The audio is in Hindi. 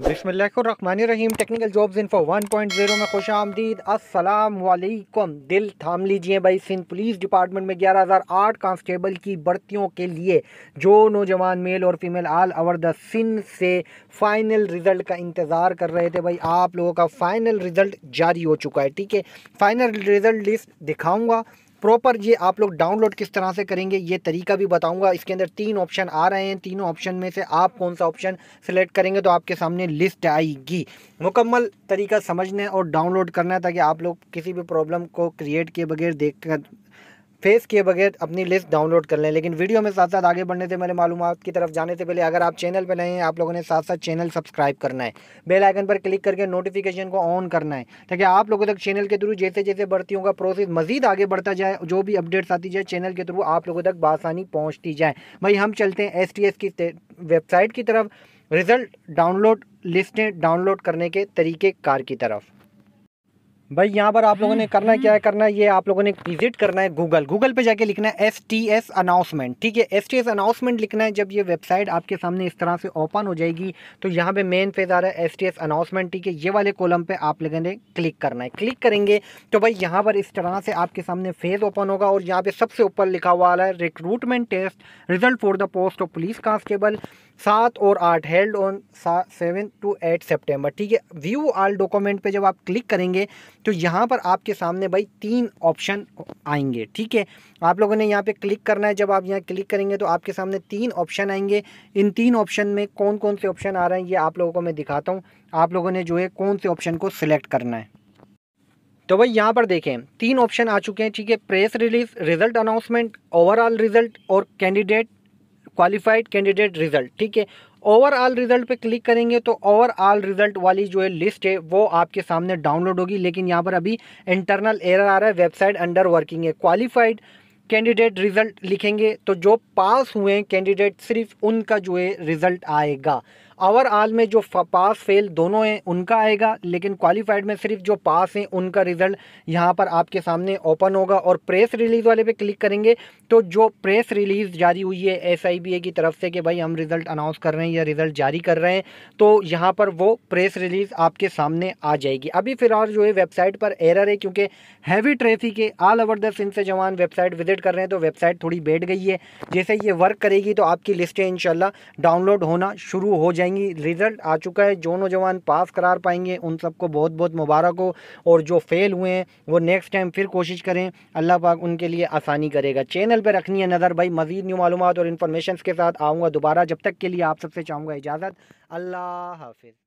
रहीम टेक्निकल जॉब्स इन्फो 1.0 में खुश आमदीद असलकम दिल थाम लीजिए भाई सिंध पुलिस डिपार्टमेंट में 11008 कांस्टेबल की भर्तियों के लिए जो नौजवान मेल और female all over the Sindh से फ़ाइनल रिज़ल्ट का इंतज़ार कर रहे थे भाई आप लोगों का फ़ाइनल रिज़ल्ट जारी हो चुका है ठीक है फ़ाइनल रिज़ल्ट लिस्ट दिखाऊँगा प्रॉपर ये आप लोग डाउनलोड किस तरह से करेंगे ये तरीका भी बताऊंगा इसके अंदर तीन ऑप्शन आ रहे हैं तीनों ऑप्शन में से आप कौन सा ऑप्शन सेलेक्ट करेंगे तो आपके सामने लिस्ट आएगी मुकम्मल तरीका समझना है और डाउनलोड करना है ताकि आप लोग किसी भी प्रॉब्लम को क्रिएट किए बगैर देख फेस किए बगैर अपनी लिस्ट डाउनलोड कर लें लेकिन वीडियो में साथ साथ आगे बढ़ने से मेरे मालूम की तरफ जाने से पहले अगर आप चैनल पर नए हैं आप लोगों ने साथ साथ चैनल सब्सक्राइब करना है बेल आइकन पर क्लिक करके नोटिफिकेशन को ऑन करना है ताकि आप लोगों तक चैनल के थ्रू जैसे जैसे बढ़ती का प्रोसेस मजीद आगे बढ़ता जाए जो भी अपडेट्स आती जाए चैनल के थ्रू आप लोगों तक बासानी पहुँचती जाए भाई हम चलते हैं एस की वेबसाइट की तरफ रिज़ल्ट डाउनलोड लिस्टें डाउनलोड करने के तरीक़ेकार की तरफ भाई यहाँ पर आप लोगों ने करना क्या है करना है ये आप लोगों ने विजिट करना है गूगल गूगल पे जाके लिखना है एस टी एस अनाउंसमेंट ठीक है एस टी एस अनाउंसमेंट लिखना है जब ये वेबसाइट आपके सामने इस तरह से ओपन हो जाएगी तो यहाँ पे मेन पेज आ रहा है एस टी एस अनाउंसमेंट ठीक है ये वाले कॉलम पे आप लोगों ने क्लिक करना है क्लिक करेंगे तो भाई यहाँ पर इस तरह से आपके सामने फेज ओपन होगा और यहाँ पर सबसे ऊपर लिखा हुआ है recruitment test result for the post of police constable सात और आठ held on seven two eight September ठीक है व्यू आल डॉक्यूमेंट पे जब आप क्लिक करेंगे तो यहाँ पर आपके सामने भाई तीन ऑप्शन आएंगे ठीक है आप लोगों ने यहाँ पे क्लिक करना है जब आप यहाँ क्लिक करेंगे तो आपके सामने तीन ऑप्शन आएंगे इन तीन ऑप्शन में कौन कौन से ऑप्शन आ रहे हैं ये आप लोगों को मैं दिखाता हूँ आप लोगों ने जो है कौन से ऑप्शन को सिलेक्ट करना है तो भाई यहाँ पर देखें तीन ऑप्शन आ चुके हैं ठीक है press release result announcement overall result और कैंडिडेट क्वालिफाइड कैंडिडेट रिजल्ट ठीक है ओवरऑल रिजल्ट पे क्लिक करेंगे तो ओवरऑल रिजल्ट वाली जो है लिस्ट है वो आपके सामने डाउनलोड होगी लेकिन यहाँ पर अभी इंटरनल एरर आ रहा है वेबसाइट अंडर वर्किंग है क्वालिफाइड कैंडिडेट रिजल्ट लिखेंगे तो जो पास हुए हैं कैंडिडेट सिर्फ उनका जो है रिजल्ट आएगा आल में जो पास फेल दोनों हैं उनका आएगा लेकिन क्वालिफाइड में सिर्फ जो पास हैं उनका रिज़ल्ट यहाँ पर आपके सामने ओपन होगा और प्रेस रिलीज़ वाले पे क्लिक करेंगे तो जो प्रेस रिलीज़ जारी हुई है एस की तरफ से कि भाई हम रिज़ल्ट अनाउंस कर रहे हैं या रिज़ल्ट जारी कर रहे हैं तो यहाँ पर वो प्रेस रिलीज़ आपके सामने आ जाएगी अभी फ़िलहाल जो है वेबसाइट पर एरर है क्योंकि हैवी ट्रैफिक है ऑल ओवर द सिंध से जवान वेबसाइट विजिट कर रहे हैं तो वेबसाइट थोड़ी बैठ गई है जैसे ये वर्क करेगी तो आपकी लिस्टें इनशाला डाउनलोड होना शुरू हो जाए जाएंगी रिजल्ट आ चुका है जो नौजवान पास करार पाएंगे उन सबको बहुत बहुत मुबारक हो और जो फेल हुए हैं वो नेक्स्ट टाइम फिर कोशिश करें अल्लाह पाक उनके लिए आसानी करेगा चैनल पर रखनी है नज़र भाई मज़ीद न्यू मालूम और इन्फॉर्मेशन के साथ आऊँगा दोबारा जब तक के लिए आप सबसे चाहूँगा इजाज़त अल्लाह हाफिज़